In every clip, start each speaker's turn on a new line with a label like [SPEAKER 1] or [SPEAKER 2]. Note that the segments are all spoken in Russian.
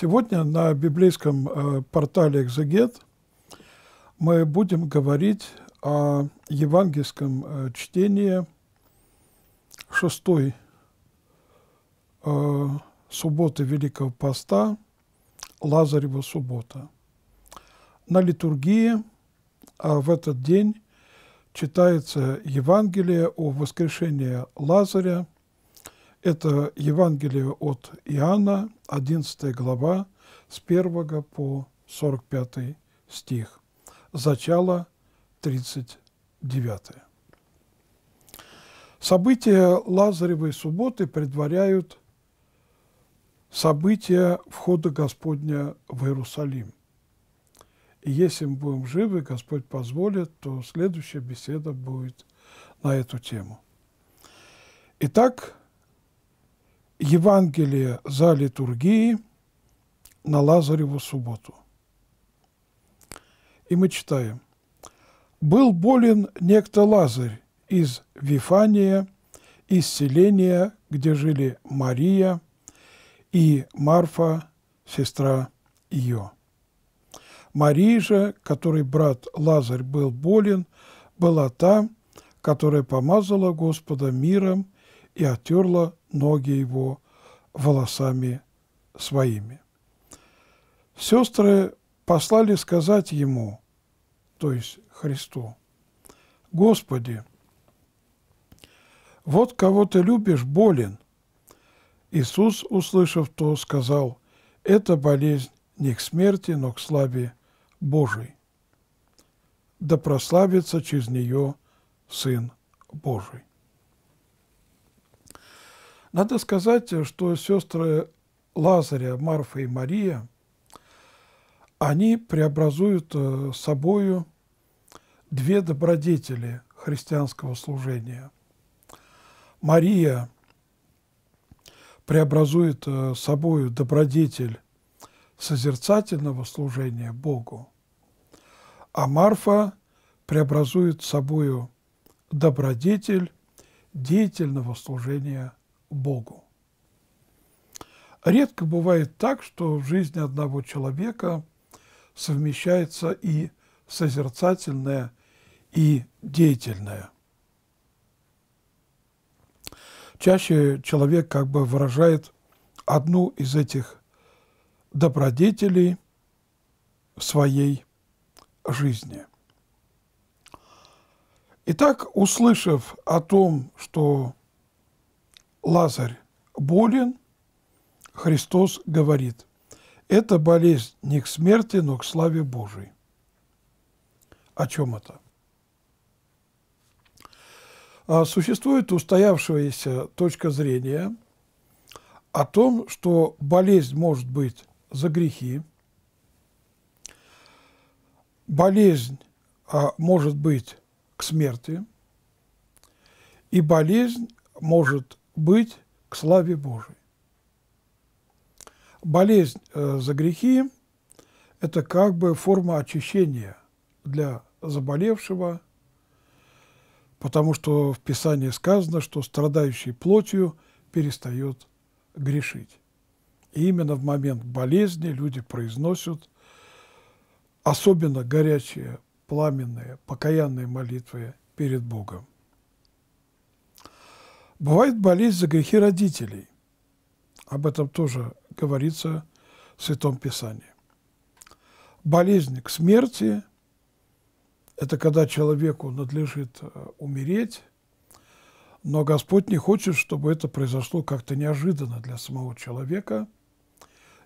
[SPEAKER 1] Сегодня на библейском э, портале «Экзегет» мы будем говорить о евангельском э, чтении шестой э, субботы Великого Поста, Лазарева суббота. На литургии а в этот день читается Евангелие о воскрешении Лазаря – это Евангелие от Иоанна, 11 глава, с 1 по 45 стих. Зачало 39. События Лазаревой субботы предваряют события входа Господня в Иерусалим. И если мы будем живы, Господь позволит, то следующая беседа будет на эту тему. Итак, Евангелие за литургией на Лазареву субботу. И мы читаем. «Был болен некто Лазарь из Вифания, из селения, где жили Мария и Марфа, сестра ее». Мария же, которой брат Лазарь был болен, была та, которая помазала Господа миром и оттерла ноги его волосами своими. Сестры послали сказать ему, то есть Христу, «Господи, вот кого ты любишь, болен». Иисус, услышав то, сказал, «Это болезнь не к смерти, но к славе Божией. Да прославится через нее Сын Божий». Надо сказать, что сестры Лазаря, Марфа и Мария, они преобразуют э, собою две добродетели христианского служения. Мария преобразует э, собою добродетель созерцательного служения Богу, а Марфа преобразует собою добродетель деятельного служения Богу. Редко бывает так, что в жизни одного человека совмещается и созерцательное, и деятельное. Чаще человек как бы выражает одну из этих добродетелей в своей жизни. Итак, услышав о том, что Лазарь болен, Христос говорит, это болезнь не к смерти, но к славе Божией. О чем это? А, существует устоявшаяся точка зрения о том, что болезнь может быть за грехи, болезнь а, может быть к смерти, и болезнь может быть к славе Божией. Болезнь э, за грехи – это как бы форма очищения для заболевшего, потому что в Писании сказано, что страдающий плотью перестает грешить. И именно в момент болезни люди произносят особенно горячие, пламенные, покаянные молитвы перед Богом. Бывает болезнь за грехи родителей. Об этом тоже говорится в Святом Писании. Болезнь к смерти – это когда человеку надлежит э, умереть, но Господь не хочет, чтобы это произошло как-то неожиданно для самого человека,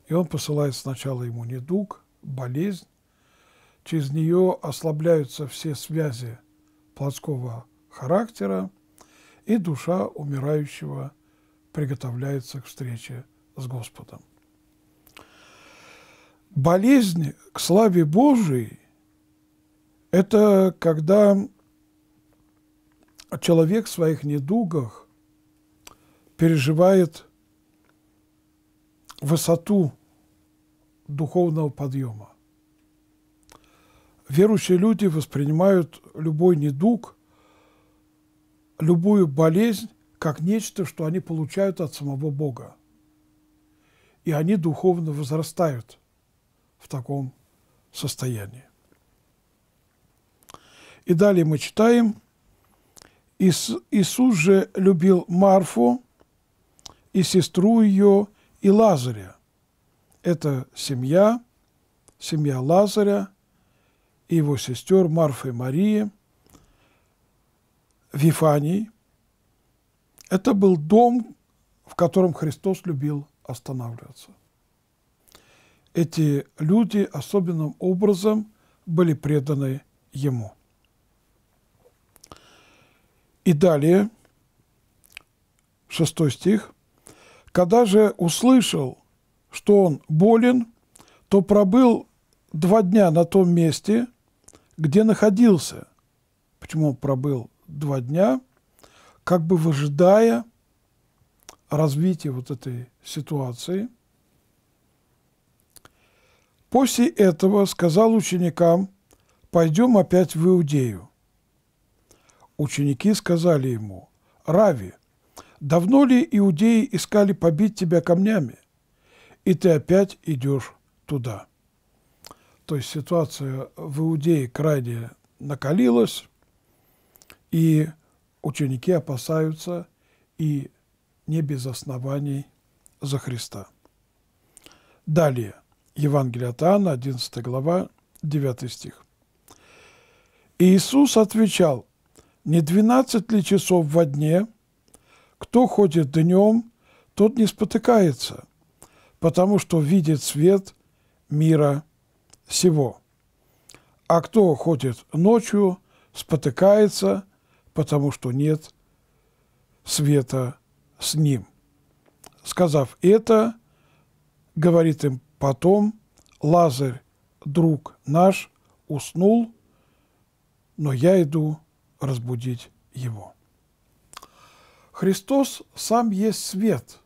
[SPEAKER 1] и Он посылает сначала ему недуг, болезнь, через нее ослабляются все связи плотского характера, и душа умирающего приготовляется к встрече с Господом. Болезнь к славе Божией – это когда человек в своих недугах переживает высоту духовного подъема. Верующие люди воспринимают любой недуг – любую болезнь как нечто, что они получают от самого Бога. И они духовно возрастают в таком состоянии. И далее мы читаем, Иисус же любил Марфу и сестру ее, и Лазаря. Это семья, семья Лазаря и его сестер Марфы и Марии. Вифании. Это был дом, в котором Христос любил останавливаться. Эти люди особенным образом были преданы Ему. И далее, шестой стих. «Когда же услышал, что он болен, то пробыл два дня на том месте, где находился». Почему он пробыл два дня, как бы выжидая развития вот этой ситуации. После этого сказал ученикам, пойдем опять в Иудею. Ученики сказали ему, Рави, давно ли иудеи искали побить тебя камнями, и ты опять идешь туда? То есть ситуация в Иудее крайне накалилась, и ученики опасаются и не без оснований за Христа. Далее, Евангелие от Иоанна, 11 глава, 9 стих. И Иисус отвечал, «Не двенадцать ли часов во дне? Кто ходит днем, тот не спотыкается, потому что видит свет мира сего. А кто ходит ночью, спотыкается, потому что нет света с ним. Сказав это, говорит им потом, Лазарь, друг наш, уснул, но я иду разбудить его. Христос сам есть свет,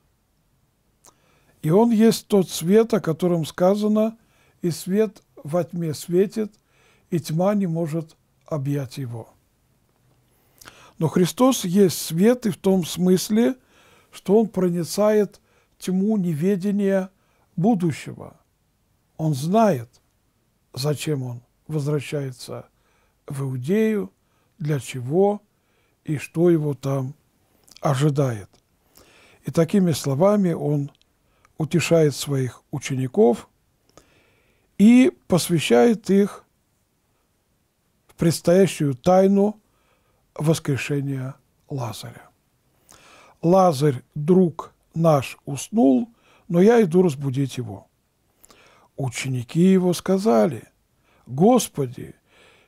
[SPEAKER 1] и Он есть тот свет, о котором сказано, и свет во тьме светит, и тьма не может объять его. Но Христос есть свет и в том смысле, что Он проницает тьму неведения будущего. Он знает, зачем Он возвращается в Иудею, для чего и что его там ожидает. И такими словами он утешает своих учеников и посвящает их в предстоящую тайну воскрешения Лазаря. Лазарь, друг наш, уснул, но я иду разбудить его. Ученики его сказали, Господи,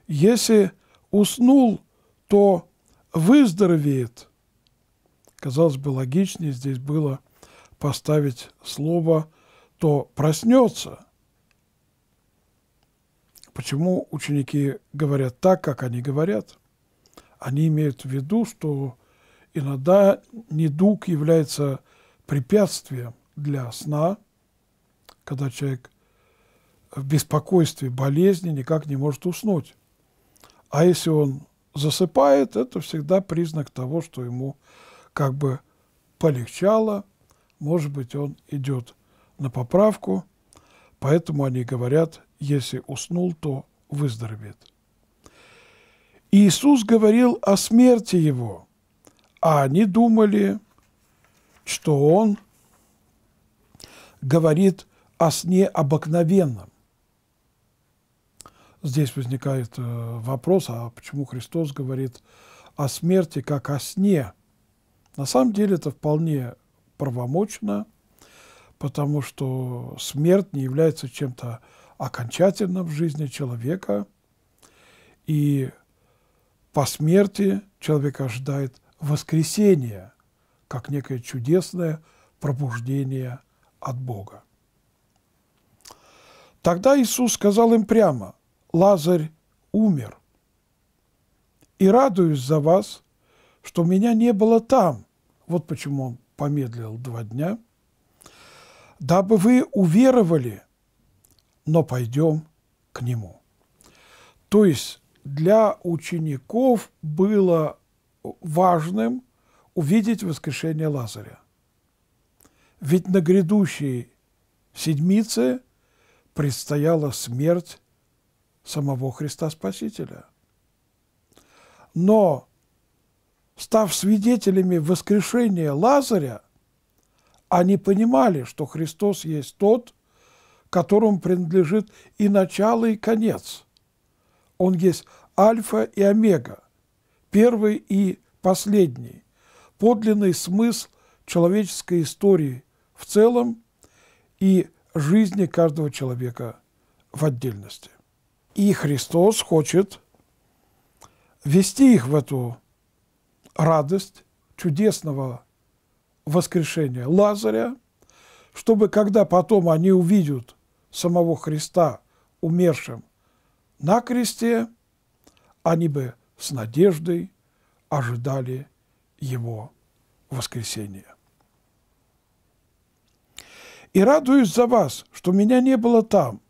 [SPEAKER 1] если уснул, то выздоровеет. Казалось бы, логичнее здесь было поставить слово «то проснется». Почему ученики говорят так, как они говорят? они имеют в виду, что иногда недуг является препятствием для сна, когда человек в беспокойстве, болезни никак не может уснуть. А если он засыпает, это всегда признак того, что ему как бы полегчало, может быть, он идет на поправку, поэтому они говорят, если уснул, то выздоровеет. Иисус говорил о смерти его, а они думали, что он говорит о сне обыкновенном. Здесь возникает э, вопрос, а почему Христос говорит о смерти как о сне? На самом деле это вполне правомочно, потому что смерть не является чем-то окончательным в жизни человека, и по смерти человека ожидает воскресение, как некое чудесное пробуждение от Бога. Тогда Иисус сказал им прямо, «Лазарь умер, и радуюсь за вас, что меня не было там». Вот почему он помедлил два дня. «Дабы вы уверовали, но пойдем к нему». То есть для учеников было важным увидеть воскрешение Лазаря. Ведь на грядущей седмице предстояла смерть самого Христа Спасителя. Но, став свидетелями воскрешения Лазаря, они понимали, что Христос есть тот, которому принадлежит и начало, и конец. Он есть альфа и омега, первый и последний, подлинный смысл человеческой истории в целом и жизни каждого человека в отдельности. И Христос хочет вести их в эту радость чудесного воскрешения Лазаря, чтобы когда потом они увидят самого Христа умершим на кресте – они бы с надеждой ожидали его воскресения. И радуюсь за вас, что меня не было там,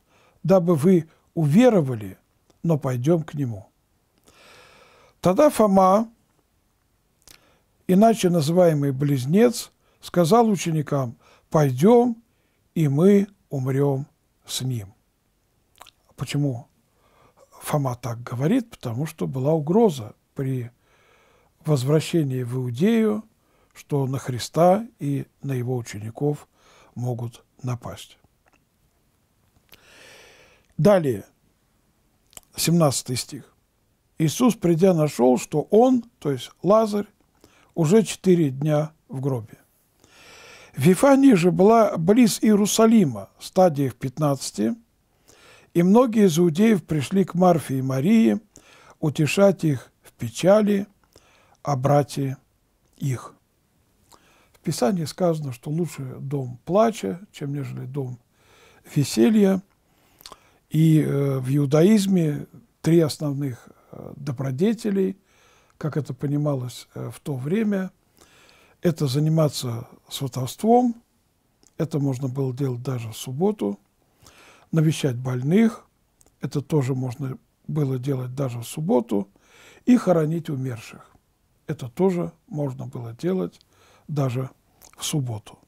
[SPEAKER 1] дабы вы уверовали, но пойдем к нему. Тогда Фома, иначе называемый близнец, сказал ученикам, пойдем, и мы умрем с ним. Почему Фома так говорит, потому что была угроза при возвращении в Иудею, что на Христа и на его учеников могут напасть. Далее, 17 стих. Иисус, придя, нашел, что он, то есть Лазарь, уже четыре дня в гробе. Вифания же была близ Иерусалима, стадия в 15, и многие из иудеев пришли к Марфе и Марии утешать их в печали о брате их. В Писании сказано, что лучше дом плача, чем нежели дом веселья. И э, в иудаизме три основных э, добродетелей, как это понималось э, в то время, это заниматься сватовством, это можно было делать даже в субботу – навещать больных, это тоже можно было делать даже в субботу, и хоронить умерших. Это тоже можно было делать даже в субботу.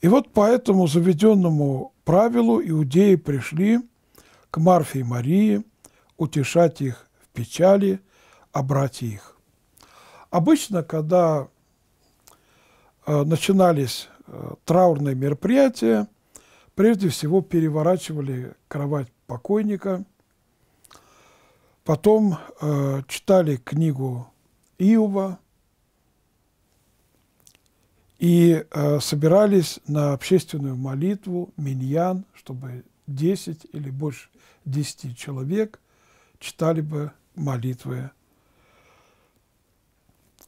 [SPEAKER 1] И вот по этому заведенному правилу иудеи пришли к Марфе и Марии утешать их в печали, а их. Обычно, когда э, начинались э, траурные мероприятия, Прежде всего переворачивали кровать покойника, потом э, читали книгу Иова и э, собирались на общественную молитву миньян, чтобы 10 или больше 10 человек читали бы молитвы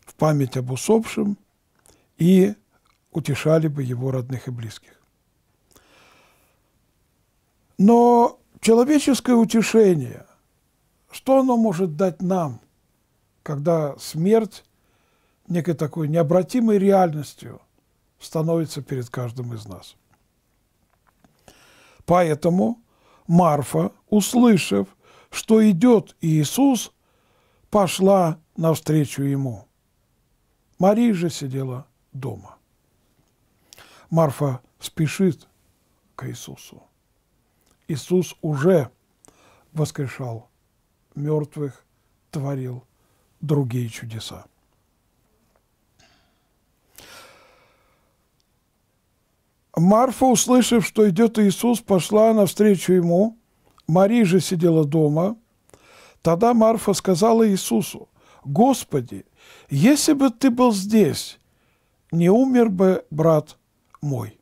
[SPEAKER 1] в память об усопшем и утешали бы его родных и близких. Но человеческое утешение, что оно может дать нам, когда смерть некой такой необратимой реальностью становится перед каждым из нас? Поэтому Марфа, услышав, что идет Иисус, пошла навстречу ему. Мария же сидела дома. Марфа спешит к Иисусу. Иисус уже воскрешал мертвых, творил другие чудеса. Марфа, услышав, что идет Иисус, пошла навстречу ему. Мария же сидела дома. Тогда Марфа сказала Иисусу, «Господи, если бы ты был здесь, не умер бы брат мой».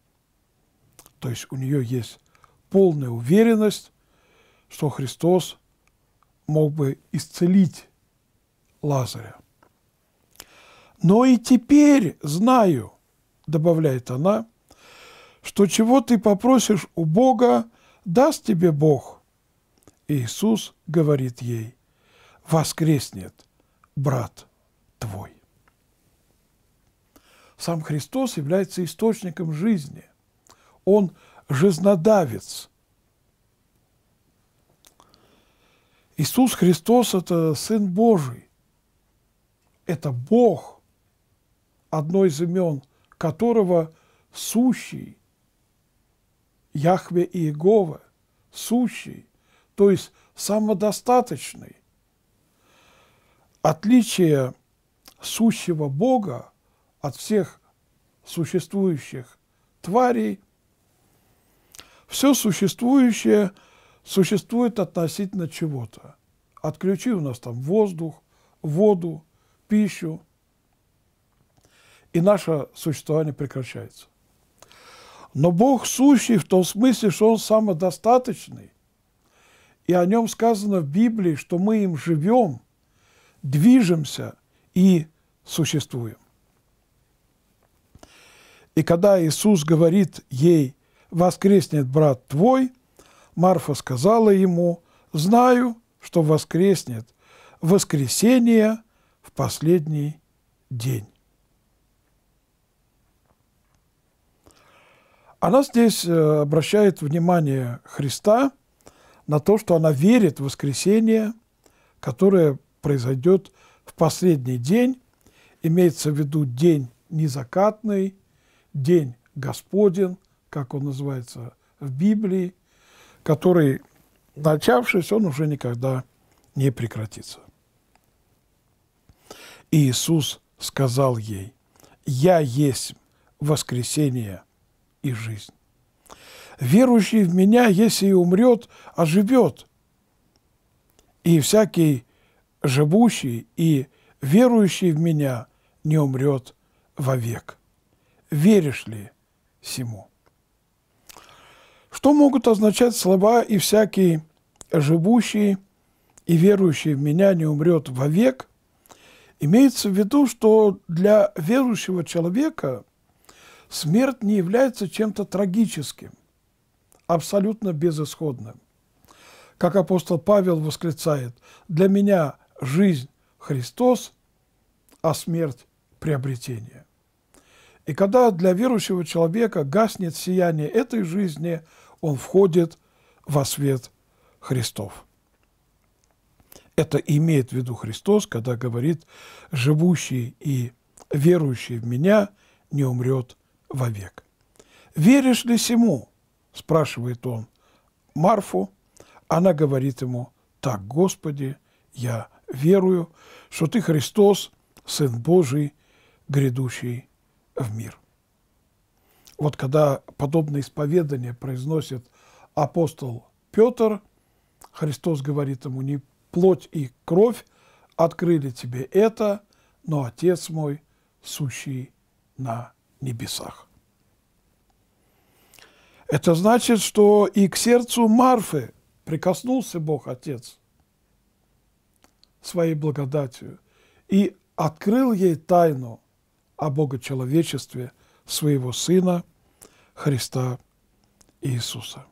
[SPEAKER 1] То есть у нее есть полная уверенность, что Христос мог бы исцелить Лазаря. «Но и теперь знаю», – добавляет она, – «что чего ты попросишь у Бога, даст тебе Бог». Иисус говорит ей, «Воскреснет брат твой». Сам Христос является источником жизни. Он – жизнодавец. Иисус Христос – это Сын Божий, это Бог, одно из имен которого сущий, Яхве и Иегова, сущий, то есть самодостаточный. Отличие сущего Бога от всех существующих тварей – все существующее существует относительно чего-то. Отключи у нас там воздух, воду, пищу, и наше существование прекращается. Но Бог сущий в том смысле, что Он самодостаточный, и о Нем сказано в Библии, что мы им живем, движемся и существуем. И когда Иисус говорит ей, воскреснет брат твой». Марфа сказала ему, «Знаю, что воскреснет в воскресение в последний день». Она здесь э, обращает внимание Христа на то, что она верит в воскресение, которое произойдет в последний день, имеется в виду день незакатный, день Господень, как он называется, в Библии, который, начавшись, он уже никогда не прекратится. И Иисус сказал ей, «Я есть воскресение и жизнь. Верующий в Меня, если и умрет, оживет. И всякий живущий и верующий в Меня не умрет вовек. Веришь ли всему?» Что могут означать слова «и всякий живущий и верующий в меня не умрет вовек»? Имеется в виду, что для верующего человека смерть не является чем-то трагическим, абсолютно безысходным. Как апостол Павел восклицает, «Для меня жизнь – Христос, а смерть – приобретение». И когда для верующего человека гаснет сияние этой жизни, он входит во свет Христов. Это имеет в виду Христос, когда говорит «живущий и верующий в Меня не умрет вовек». «Веришь ли сему?» – спрашивает он Марфу. Она говорит ему «Так, Господи, я верую, что Ты Христос, Сын Божий, грядущий в мир. Вот когда подобное исповедание произносит апостол Петр, Христос говорит ему, не плоть и кровь открыли тебе это, но Отец мой, сущий на небесах. Это значит, что и к сердцу Марфы прикоснулся Бог Отец своей благодатью и открыл ей тайну – о Богочеловечестве своего Сына Христа Иисуса.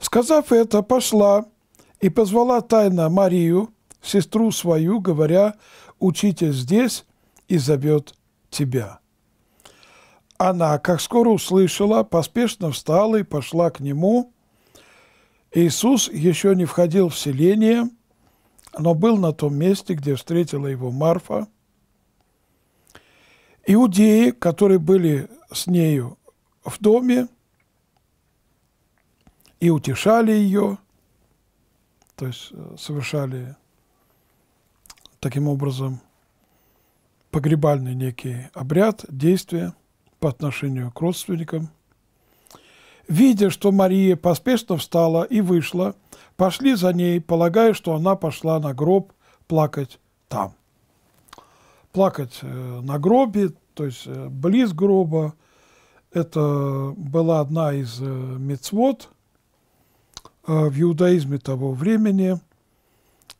[SPEAKER 1] Сказав это, пошла и позвала тайно Марию, сестру свою, говоря, «Учитель здесь и зовет тебя». Она, как скоро услышала, поспешно встала и пошла к нему. Иисус еще не входил в селение, но был на том месте, где встретила его Марфа – Иудеи, которые были с нею в доме, и утешали ее, то есть э, совершали таким образом погребальный некий обряд, действия по отношению к родственникам. Видя, что Мария поспешно встала и вышла, пошли за ней, полагая, что она пошла на гроб плакать там плакать э, на гробе, то есть э, близ гроба. Это была одна из э, мецвод в иудаизме того времени.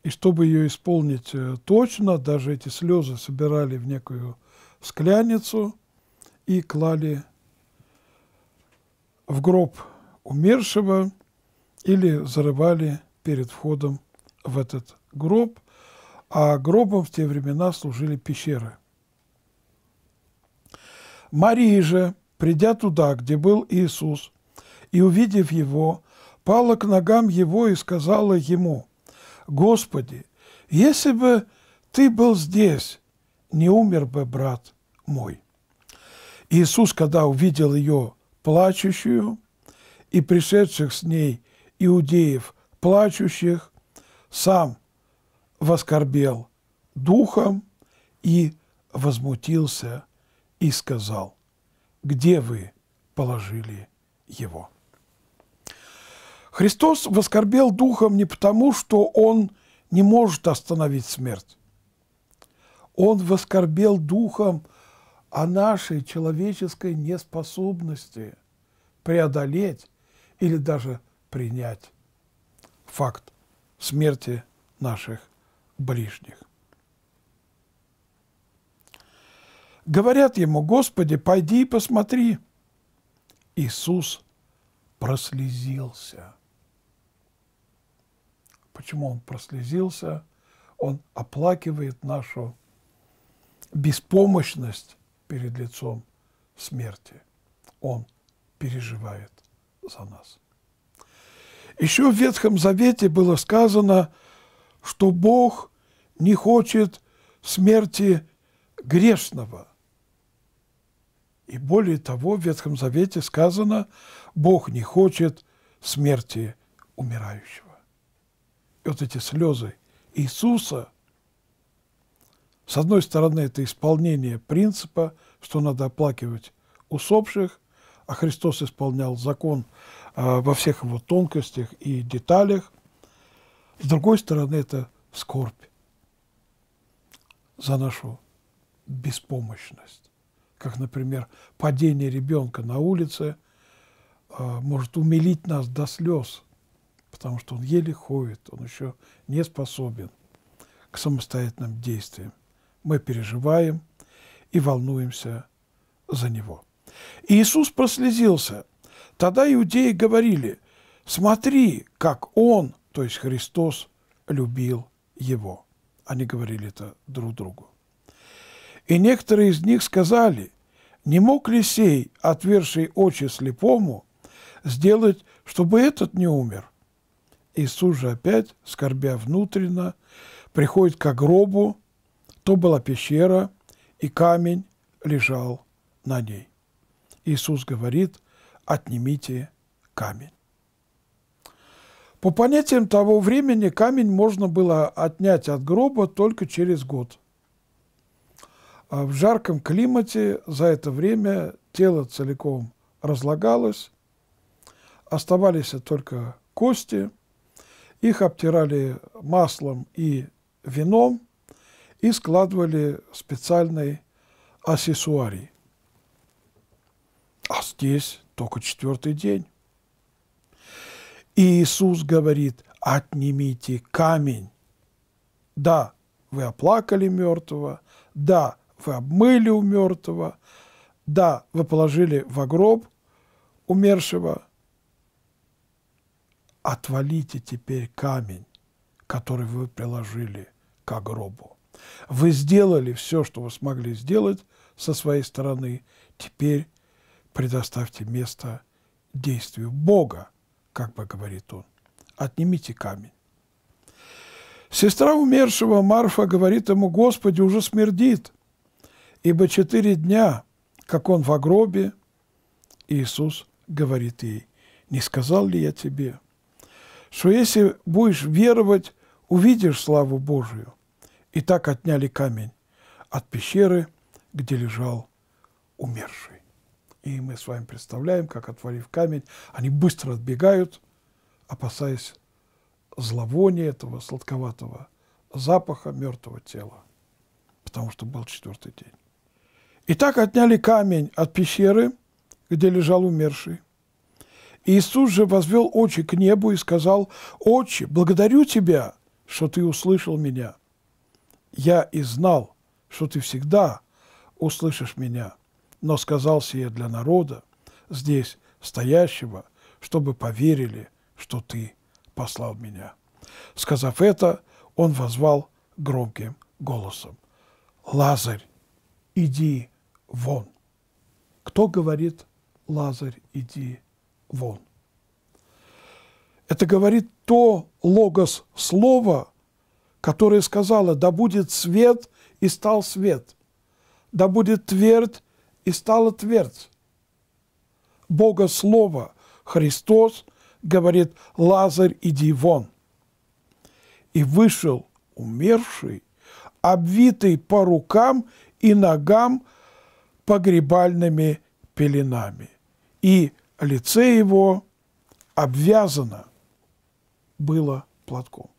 [SPEAKER 1] И чтобы ее исполнить точно, даже эти слезы собирали в некую скляницу и клали в гроб умершего или зарывали перед входом в этот гроб – а гробом в те времена служили пещеры. Мария же, придя туда, где был Иисус, и увидев его, пала к ногам его и сказала ему, «Господи, если бы ты был здесь, не умер бы брат мой». Иисус, когда увидел ее плачущую и пришедших с ней иудеев плачущих, сам – воскорбел духом и возмутился и сказал, где вы положили его? Христос воскорбел духом не потому, что он не может остановить смерть. Он воскорбел духом о нашей человеческой неспособности преодолеть или даже принять факт смерти наших ближних. Говорят ему, Господи, пойди и посмотри. Иисус прослезился. Почему он прослезился? Он оплакивает нашу беспомощность перед лицом смерти. Он переживает за нас. Еще в Ветхом Завете было сказано, что Бог не хочет смерти грешного. И более того, в Ветхом Завете сказано, Бог не хочет смерти умирающего. И вот эти слезы Иисуса, с одной стороны, это исполнение принципа, что надо оплакивать усопших, а Христос исполнял закон а, во всех его тонкостях и деталях, с другой стороны, это скорбь за нашу беспомощность. Как, например, падение ребенка на улице а, может умилить нас до слез, потому что он еле ходит, он еще не способен к самостоятельным действиям. Мы переживаем и волнуемся за него. Иисус прослезился. Тогда иудеи говорили, смотри, как он то есть Христос любил его. Они говорили это друг другу. И некоторые из них сказали, не мог ли сей, отверший очи слепому, сделать, чтобы этот не умер? Иисус же опять, скорбя внутренно, приходит к гробу, то была пещера, и камень лежал на ней. Иисус говорит, отнимите камень. По понятиям того времени камень можно было отнять от гроба только через год. А в жарком климате за это время тело целиком разлагалось, оставались только кости, их обтирали маслом и вином и складывали в специальный асессуарий. А здесь только четвертый день. И Иисус говорит, отнимите камень. Да, вы оплакали мертвого, да, вы обмыли у мертвого, да, вы положили в гроб умершего. Отвалите теперь камень, который вы приложили к гробу. Вы сделали все, что вы смогли сделать со своей стороны. Теперь предоставьте место действию Бога как бы говорит он, отнимите камень. Сестра умершего Марфа говорит ему, Господи, уже смердит, ибо четыре дня, как он в гробе, Иисус говорит ей, не сказал ли я тебе, что если будешь веровать, увидишь славу Божию. И так отняли камень от пещеры, где лежал умерший. И мы с вами представляем, как, отвалив камень, они быстро отбегают, опасаясь зловония этого сладковатого запаха мертвого тела, потому что был четвертый день. И так отняли камень от пещеры, где лежал умерший. И Иисус же возвел очи к небу и сказал, «Отче, благодарю Тебя, что Ты услышал меня. Я и знал, что Ты всегда услышишь меня, но сказал сие для народа, здесь стоящего, чтобы поверили, что ты послал меня». Сказав это, он возвал громким голосом. «Лазарь, иди вон!» Кто говорит «Лазарь, иди вон»? Это говорит то логос слово, которое сказала «Да будет свет, и стал свет! Да будет твердь, и стала твердь. Бога Слово Христос говорит «Лазарь, иди вон». И вышел умерший, обвитый по рукам и ногам погребальными пеленами. И лице его обвязано было платком.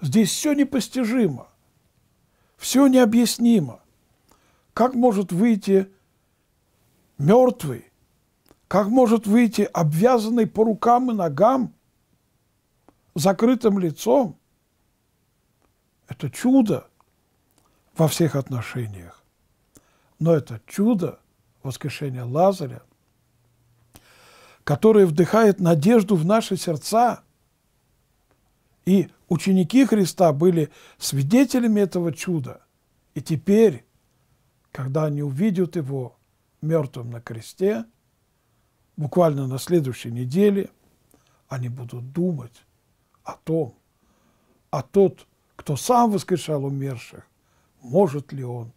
[SPEAKER 1] Здесь все непостижимо, все необъяснимо. Как может выйти мертвый, как может выйти обвязанный по рукам и ногам, закрытым лицом? Это чудо во всех отношениях. Но это чудо воскрешения Лазаря, которое вдыхает надежду в наши сердца. И ученики Христа были свидетелями этого чуда. И теперь, когда они увидят его, мертвым на кресте, буквально на следующей неделе они будут думать о том, а тот, кто сам воскрешал умерших, может ли он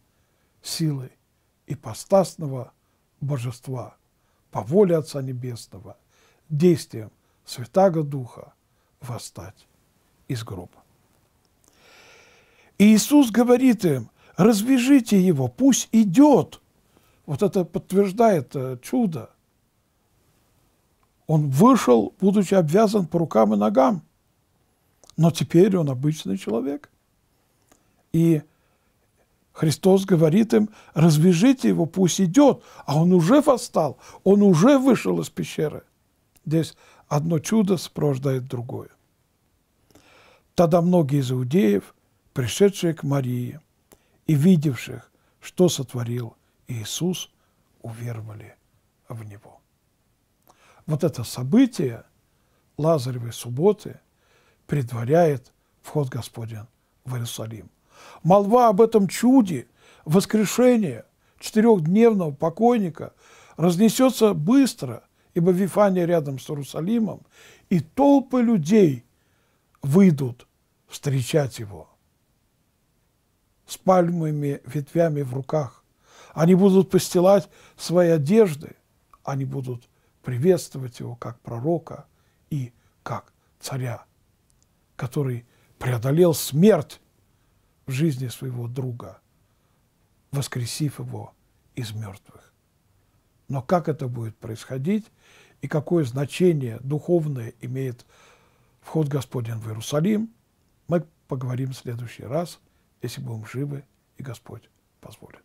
[SPEAKER 1] силой ипостасного божества по воле Отца Небесного действием Святаго Духа восстать из гроба. И Иисус говорит им, развяжите его, пусть идет – вот это подтверждает э, чудо. Он вышел, будучи обвязан по рукам и ногам, но теперь он обычный человек. И Христос говорит им, развяжите его, пусть идет, а он уже восстал, он уже вышел из пещеры. Здесь одно чудо сопровождает другое. Тогда многие из иудеев, пришедшие к Марии и видевших, что сотворил Иисус, уверовали в Него. Вот это событие Лазаревой субботы предваряет вход Господен в Иерусалим. Молва об этом чуде, воскрешения четырехдневного покойника разнесется быстро, ибо Вифания рядом с Иерусалимом, и толпы людей выйдут встречать его с пальмами, ветвями в руках, они будут постилать свои одежды, они будут приветствовать его как пророка и как царя, который преодолел смерть в жизни своего друга, воскресив его из мертвых. Но как это будет происходить и какое значение духовное имеет вход Господень в Иерусалим, мы поговорим в следующий раз, если будем живы и Господь позволит.